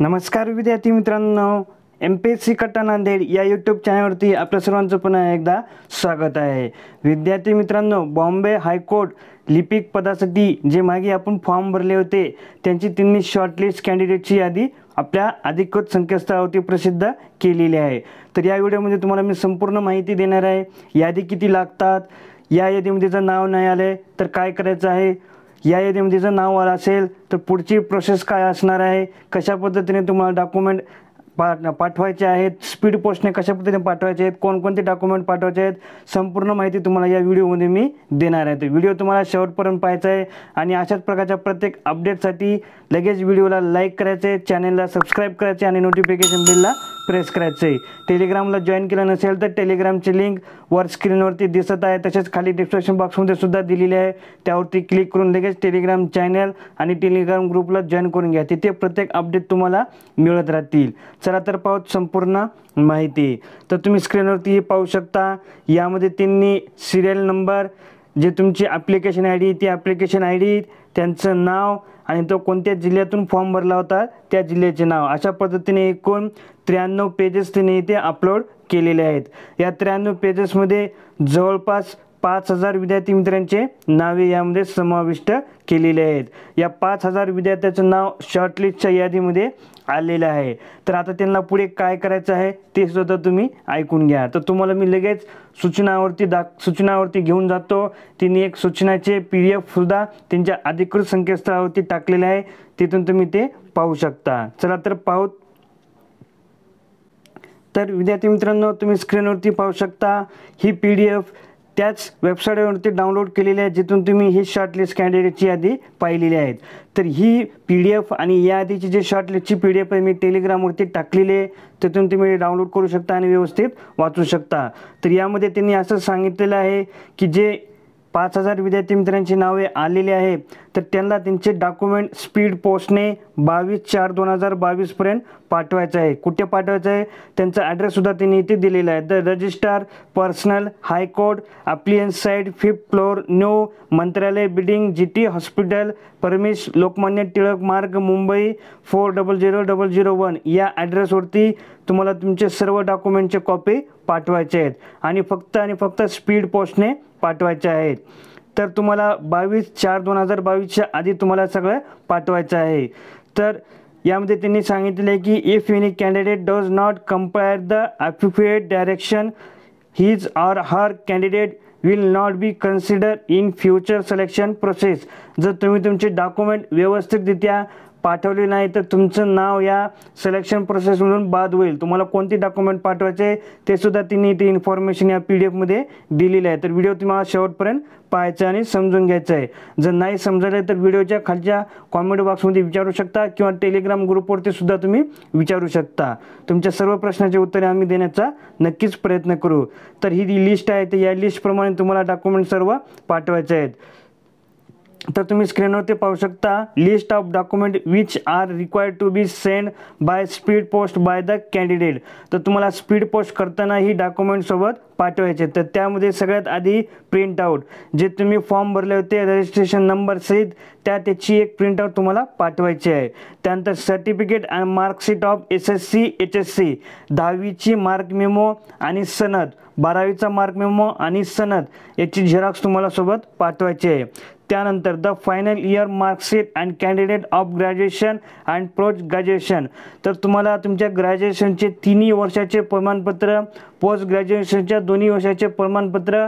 नमस्कार विद्यार्थी मित्रांनो एम पी एस सी कट्टा नांदेड या यूट्यूब चॅनलवरती आपल्या सर्वांचं पुन्हा एकदा स्वागत आहे विद्यार्थी मित्रांनो बॉम्बे हायकोर्ट लिपिक पदासाठी जे मागे आपण फॉर्म भरले होते त्यांची त्यांनी शॉर्टलिस्ट कॅन्डिडेटची यादी आपल्या अधिकृत संकेतस्थळावरती प्रसिद्ध केलेली आहे तर या व्हिडिओमध्ये तुम्हाला मी संपूर्ण माहिती देणार आहे यादी किती लागतात या यादीमध्ये जर नाव नाही आले तर काय करायचं आहे या यादीमध्ये जर नाव आलं असेल तर पुढची प्रोसेस काय असणार आहे कशा पद्धतीने तुम्हाला डॉक्युमेंट पा पाठवायचे आहेत स्पीड पोस्टने कशा पद्धतीने पाठवायचे आहेत कोणकोणते डॉक्युमेंट पाठवायचे आहेत संपूर्ण माहिती तुम्हाला या व्हिडिओमध्ये मी देणार आहे तर व्हिडिओ तुम्हाला शेवटपर्यंत पाहायचा आहे आणि अशाच प्रकारच्या प्रत्येक अपडेटसाठी लगेच व्हिडिओला लाईक करायचे चॅनलला सबस्क्राईब करायचे आणि नोटिफिकेशन बिलला प्रेस करायचं आहे टेलिग्रामला जॉईन केलं नसेल तर टेलिग्रामची लिंक वर स्क्रीनवरती दिसत आहे तसेच खाली डिस्क्रिप्शन बॉक्समध्ये सुद्धा दिलेली आहे त्यावरती क्लिक करून लगेच टेलिग्राम चॅनल आणि टेलिग्राम ग्रुपला जॉईन करून घ्या तिथे प्रत्येक अपडेट तुम्हाला मिळत राहतील चला तर पाहू संपूर्ण माहिती तर तुम्ही स्क्रीनवरती पाहू शकता यामध्ये त्यांनी सिरियल नंबर जे तुमची ॲप्लिकेशन आय डी ती ॲप्लिकेशन आय डी त्यांचं नाव आणि तो कोणत्या जिल्ह्यातून फॉर्म भरला होता त्या जिल्ह्याचे नाव अशा पद्धतीने एकूण त्र्याण्णव पेजेस त्यांनी इथे अपलोड केलेले आहेत या त्र्याण्णव पेजेसमध्ये जवळपास पाच हजार विद्यार्थी मित्रांचे नावे यामध्ये समाविष्ट केलेले आहेत या पाच हजार विद्यार्थ्याचं नाव शॉर्टलिस्टच्या यादीमध्ये आलेलं आहे तर आता त्यांना पुढे काय करायचं आहे ते सुद्धा तुम्ही ऐकून घ्या तर तुम्हाला मी लगेच सूचनावरती दा सूचनावरती घेऊन जातो तिने एक सूचनाचे पी एफ सुद्धा त्यांच्या अधिकृत संकेतस्थळावरती टाकलेले आहे तिथून तुम्ही ते पाहू शकता चला तर पाहू तर विद्यार्थी मित्रांनो तुम्ही स्क्रीनवरती पाहू शकता ही पी डी एफ त्याच वेबसाईटवरती डाउनलोड केलेले आहे जिथून तुम्ही ही शॉर्टलिस्ट कॅन्डिडेटची यादी पाहिलेली आहेत तर ही पी डी एफ आणि या आधीची जी शॉर्टलिस्टची पी डी एफ आहे मी टेलिग्रामवरती टाकलेली आहे तिथून तुम्ही डाउनलोड करू शकता आणि व्यवस्थित वाचू शकता तर यामध्ये त्यांनी असं सांगितलेलं आहे की जे पाच हजार विद्यार्थी मित्रांची नावे आलेली आहे तर त्यांना त्यांचे डॉक्युमेंट स्पीड पोस्टने बावीस चार दोन हजार बावीसपर्यंत पाठवायचं आहे कुठे पाठवायचं आहे त्यांचा ॲड्रेससुद्धा त्यांनी इथे दिलेला आहे तर registrar personal high court appliance side fifth floor new Mantralaya building G T hospital premises Lokmanya Tilak Marg Mumbai four double zero double zero one या ॲड्रेसवरती तुम्हाला तुमचे सर्व डॉक्युमेंटचे कॉपी पाठवायचे आहेत आणि फक्त आणि फक्त स्पीड पोस्टने पाठवायचे आहेत तर तुम्हाला बावीस चार दोन हजार बावीसच्या आधी तुम्हाला सगळं पाठवायचं आहे तर यामध्ये त्यांनी सांगितले की if unique candidate does not compare the affiliate direction his or her candidate will not be consider in future selection process जर तुम्ही तुमचे डॉक्युमेंट व्यवस्थितरित्या पाठवली नाही तर तुमचं नाव या सिलेक्शन प्रोसेसमधून बाद होईल तुम्हाला कोणते डॉक्युमेंट पाठवायचे ते सुद्धा तिने ते इन्फॉर्मेशन या पी डी एफमध्ये दिलेलं आहे तर व्हिडिओ तुम्हाला शेवटपर्यंत पाहायचा आणि समजून घ्यायचं आहे जर नाही समजलं तर व्हिडिओच्या खालच्या कॉमेंट बॉक्समध्ये विचारू शकता किंवा टेलिग्राम ग्रुपवरती सुद्धा तुम्ही विचारू शकता तुमच्या सर्व प्रश्नाचे उत्तरे आम्ही देण्याचा नक्कीच प्रयत्न करू तर ही जी लिस्ट आहे तर या लिस्टप्रमाणे तुम्हाला डॉक्युमेंट सर्व पाठवायचे आहेत तर तुम्ही स्क्रीनवरती पाहू शकता list of document which are required to be send by speed post by the candidate तर तुम्हाला स्पीड पोस्ट करताना ही डॉक्युमेंटसोबत पाठवायचे तर त्यामध्ये सगळ्यात आधी प्रिंट आऊट जे तुम्ही फॉर्म भरले होते रजिस्ट्रेशन नंबर सहित त्या त्याची एक प्रिंट आऊट तुम्हाला पाठवायची आहे त्यानंतर सर्टिफिकेट आणि marksheet of S S C H S C दहावीची मार्क मेमो आणि सनद बारावीचा मार्क मेमो आणि सनद याची झेरॉक्स तुम्हाला सोबत पाठवायची आहे त्यानंतर the final year marksheet and candidate of graduation and post graduation तर तुम्हाला तुमच्या ग्रॅज्युएशनचे तिन्ही वर्षाचे प्रमाणपत्र पोस्ट ग्रॅज्युएशनच्या दोन्ही वर्षाचे प्रमाणपत्र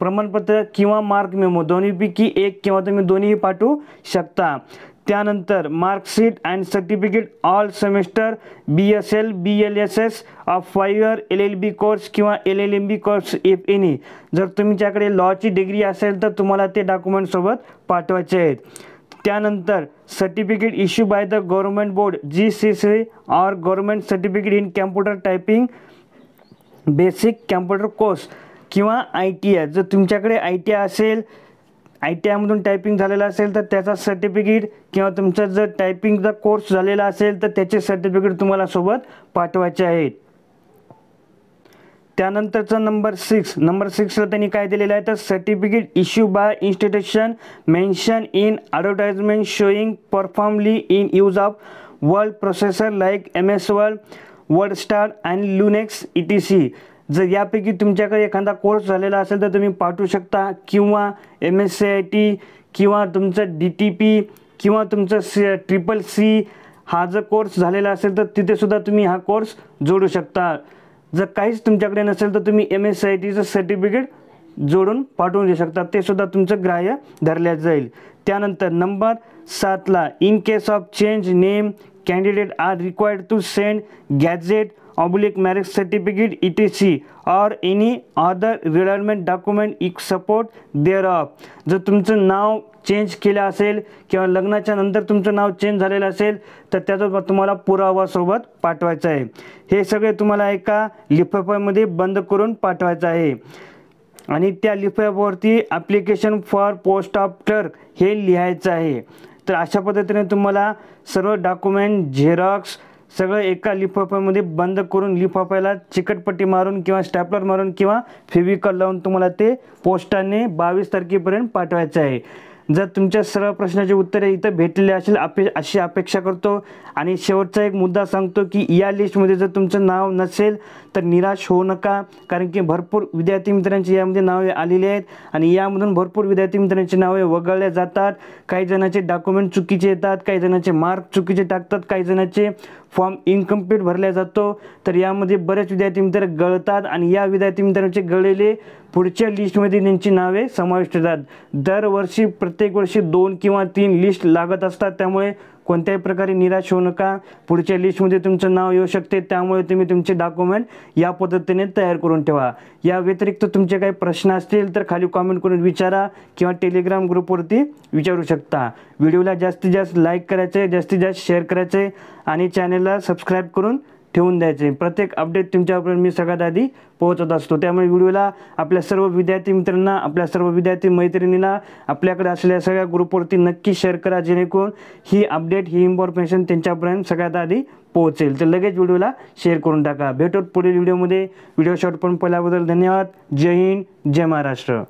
प्रमाणपत्र किंवा मार्क मेमो दोन्हीपैकी एक किंवा तुम्ही दोन्हीही पाठवू शकता त्यानंतर marksheet and certificate all semester B S L B L S S of five year L L B course किंवा L L M B course if any जर तुमच्याकडे लॉची डिग्री असेल तर तुम्हाला ते डॉक्युमेंटसोबत पाठवायचे आहेत त्यानंतर certificate issue by the government board G C C or government certificate in computer typing basic computer course किंवा आय टी आय जर तुमच्याकडे आय टी आय असेल आय टी आयमधून टायपिंग झालेलं असेल तर त्याचा सर्टिफिकेट किंवा तुमचा जर टायपिंगचा कोर्स झालेला असेल तर त्याचे सर्टिफिकेट तुम्हाला सोबत पाठवायचे आहेत त्यानंतरचा नंबर सिक्स नंबर सिक्सला त्यांनी काय दिलेलं आहे तर certificate issue by institution mention in advertisement showing formally in use of world processor like M S world word star and Linux E T C जर यापैकी तुमच्याकडे एखादा कोर्स झालेला असेल तर तुम्ही पाठवू शकता किंवा M S C I T किंवा तुमचं डी टी पी किंवा तुमचं सी ट्रिपल सी हा जर कोर्स झालेला असेल तर तिथेसुद्धा तुम्ही हा कोर्स जोडू शकता जर काहीच तुमच्याकडे नसेल तर तुम्ही एम एस सी आय टीचं सर्टिफिकेट जोडून पाठवून देऊ शकता ते सुद्धा तुमचं ग्राह्य धरल्या जाईल त्यानंतर नंबर सातला in case of change name candidate are required to send gazette oblique marriage certificate C or any other retirement document in support thereof जर तुमचं नाव चेंज केलं असेल किंवा लग्नाच्या नंतर तुमचं नाव चेंज झालेलं असेल तर त्याचा तुम्हाला पुरावासोबत पाठवायचं आहे हे सगळे तुम्हाला एका लिफाफ्यामध्ये बंद करून पाठवायचं आहे आणि त्या लिफाफ्यावरती application for post of clerk हे लिहायचं आहे तर अशा पद्धतीने तुम्हाला सर्व डॉक्युमेंट झेरॉक्स सगळं एका लिफाफ्यामध्ये बंद करून लिफाफ्याला चिकटपट्टी मारून किंवा स्टॅपलर मारून किंवा फेविकॉल लावून तुम्हाला ते पोस्टाने बावीस तारखेपर्यंत पाठवायचं आहे जर तुमच्या सर्व प्रश्नाचे उत्तरे इथं भेटलेले असेल अपे अशी अपेक्षा करतो आणि शेवटचा एक मुद्दा सांगतो की या लिस्टमध्ये जर तुमचं नाव नसेल तर निराश होऊ नका कारण की भरपूर विद्यार्थी मित्रांची यामध्ये नावे आलेली आहेत आणि यामधून भरपूर विद्यार्थी मित्रांची नावे वगळल्या जातात काही जणांचे डॉक्युमेंट चुकीचे येतात काही जणांचे मार्क चुकीचे टाकतात काही जणांचे फॉर्म इनकम्प्लीट भरल्या जातो तर यामध्ये बरेच विद्यार्थी मित्र गळतात आणि या विद्यार्थी मित्रांचे गळलेले पुढच्या लिस्टमध्ये त्यांची नावे समाविष्ट होतात दरवर्षी प्रत्येक वर्षी दोन किंवा तीन लिस्ट लागत असतात त्यामुळे कोणत्याही प्रकारे निराश होऊ नका पुढच्या लिस्टमध्ये तुमचं नाव येऊ शकते त्यामुळे तुम्ही तुमचे डॉक्युमेंट या पद्धतीने तयार करून ठेवा या व्यतिरिक्त तुमचे काही प्रश्न असतील तर खाली कॉमेंट करून विचारा किंवा टेलिग्राम ग्रुपवरती विचारू शकता व्हिडिओला जास्तीत जास्त लाईक करायचे जास्तीत जास्त शेअर करायचे आणि चॅनेलला सबस्क्राईब करून ठेवून द्यायचे प्रत्येक अपडेट तुमच्यापर्यंत मी सगळ्यात आधी पोहोचत असतो त्यामुळे व्हिडिओला आपल्या सर्व विद्यार्थी मित्रांना आपल्या सर्व विद्यार्थी मैत्रिणींना आपल्याकडे असलेल्या सगळ्या ग्रुपवरती नक्की शेअर करा जेणेकरून ही अपडेट ही इन्फॉर्मेशन त्यांच्यापर्यंत सगळ्यात आधी पोहोचेल तर लगेच व्हिडिओला शेअर करून टाका भेटूत पुढील व्हिडिओमध्ये व्हिडिओ शॉर्ट पण पहिल्याबद्दल धन्यवाद जय हिंद जय महाराष्ट्र